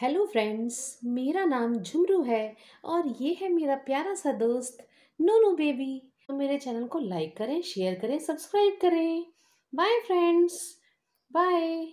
hello friends मेरा नाम झुमरू है और ये है मेरा प्यारा सा दोस्त नोनू बेबी तो मेरे चैनल को लाइक करें शेयर करें सब्सक्राइब करें बाय फ्रेंड्स बाय